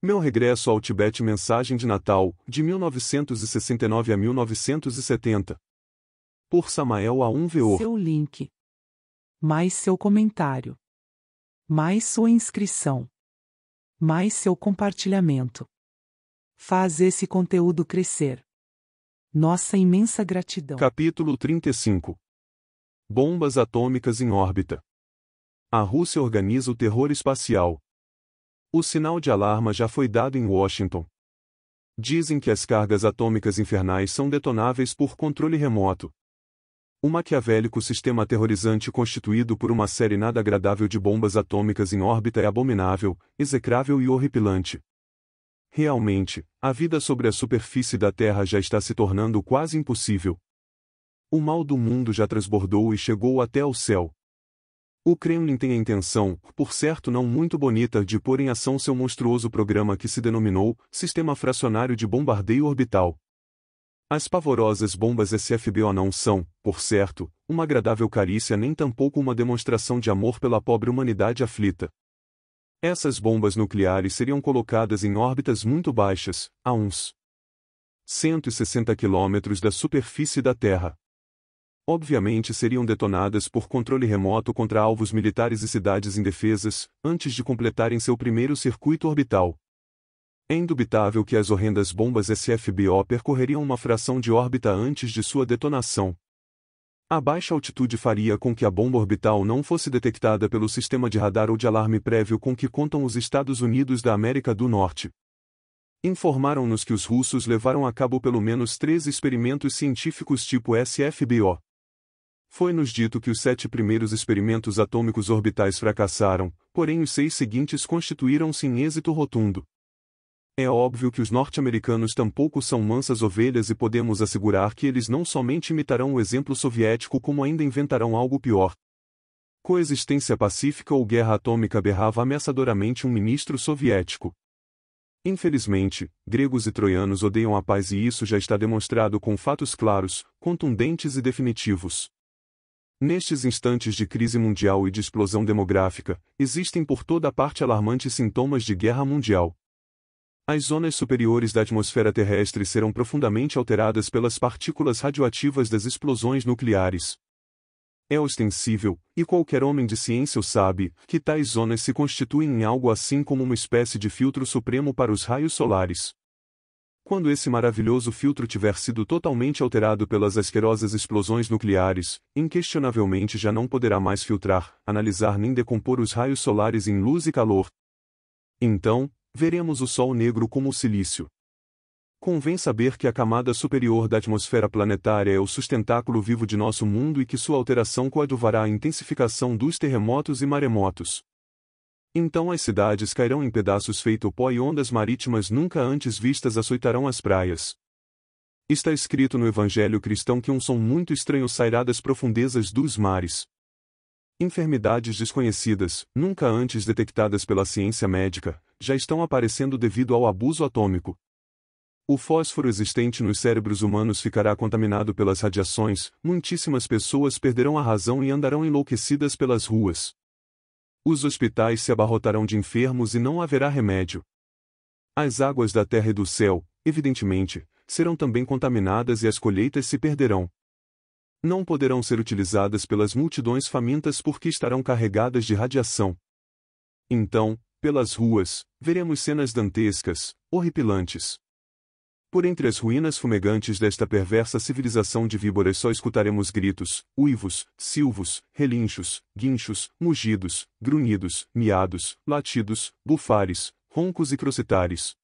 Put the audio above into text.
Meu regresso ao Tibete Mensagem de Natal, de 1969 a 1970. Por Samael A1 vo Seu link. Mais seu comentário. Mais sua inscrição. Mais seu compartilhamento. Faz esse conteúdo crescer. Nossa imensa gratidão. Capítulo 35 Bombas atômicas em órbita. A Rússia organiza o terror espacial, o sinal de alarma já foi dado em Washington. Dizem que as cargas atômicas infernais são detonáveis por controle remoto. O maquiavélico sistema aterrorizante constituído por uma série nada agradável de bombas atômicas em órbita é abominável, execrável e horripilante. Realmente, a vida sobre a superfície da Terra já está se tornando quase impossível. O mal do mundo já transbordou e chegou até ao céu. O Kremlin tem a intenção, por certo não muito bonita, de pôr em ação seu monstruoso programa que se denominou Sistema Fracionário de Bombardeio Orbital. As pavorosas bombas SFBO não são, por certo, uma agradável carícia nem tampouco uma demonstração de amor pela pobre humanidade aflita. Essas bombas nucleares seriam colocadas em órbitas muito baixas, a uns 160 quilômetros da superfície da Terra obviamente seriam detonadas por controle remoto contra alvos militares e cidades indefesas, antes de completarem seu primeiro circuito orbital. É indubitável que as horrendas bombas SFBO percorreriam uma fração de órbita antes de sua detonação. A baixa altitude faria com que a bomba orbital não fosse detectada pelo sistema de radar ou de alarme prévio com que contam os Estados Unidos da América do Norte. Informaram-nos que os russos levaram a cabo pelo menos três experimentos científicos tipo SFBO. Foi-nos dito que os sete primeiros experimentos atômicos orbitais fracassaram, porém os seis seguintes constituíram-se em êxito rotundo. É óbvio que os norte-americanos tampouco são mansas ovelhas e podemos assegurar que eles não somente imitarão o exemplo soviético como ainda inventarão algo pior. Coexistência pacífica ou guerra atômica berrava ameaçadoramente um ministro soviético. Infelizmente, gregos e troianos odeiam a paz e isso já está demonstrado com fatos claros, contundentes e definitivos. Nestes instantes de crise mundial e de explosão demográfica, existem por toda parte alarmantes sintomas de guerra mundial. As zonas superiores da atmosfera terrestre serão profundamente alteradas pelas partículas radioativas das explosões nucleares. É ostensível, e qualquer homem de ciência o sabe, que tais zonas se constituem em algo assim como uma espécie de filtro supremo para os raios solares. Quando esse maravilhoso filtro tiver sido totalmente alterado pelas asquerosas explosões nucleares, inquestionavelmente já não poderá mais filtrar, analisar nem decompor os raios solares em luz e calor. Então, veremos o Sol negro como o silício. Convém saber que a camada superior da atmosfera planetária é o sustentáculo vivo de nosso mundo e que sua alteração coadjuvará à intensificação dos terremotos e maremotos. Então as cidades cairão em pedaços feito pó e ondas marítimas nunca antes vistas açoitarão as praias. Está escrito no Evangelho cristão que um som muito estranho sairá das profundezas dos mares. Enfermidades desconhecidas, nunca antes detectadas pela ciência médica, já estão aparecendo devido ao abuso atômico. O fósforo existente nos cérebros humanos ficará contaminado pelas radiações, muitíssimas pessoas perderão a razão e andarão enlouquecidas pelas ruas. Os hospitais se abarrotarão de enfermos e não haverá remédio. As águas da terra e do céu, evidentemente, serão também contaminadas e as colheitas se perderão. Não poderão ser utilizadas pelas multidões famintas porque estarão carregadas de radiação. Então, pelas ruas, veremos cenas dantescas, horripilantes. Por entre as ruínas fumegantes desta perversa civilização de víboras só escutaremos gritos, uivos, silvos, relinchos, guinchos, mugidos, grunhidos, miados, latidos, bufares, roncos e crocetares,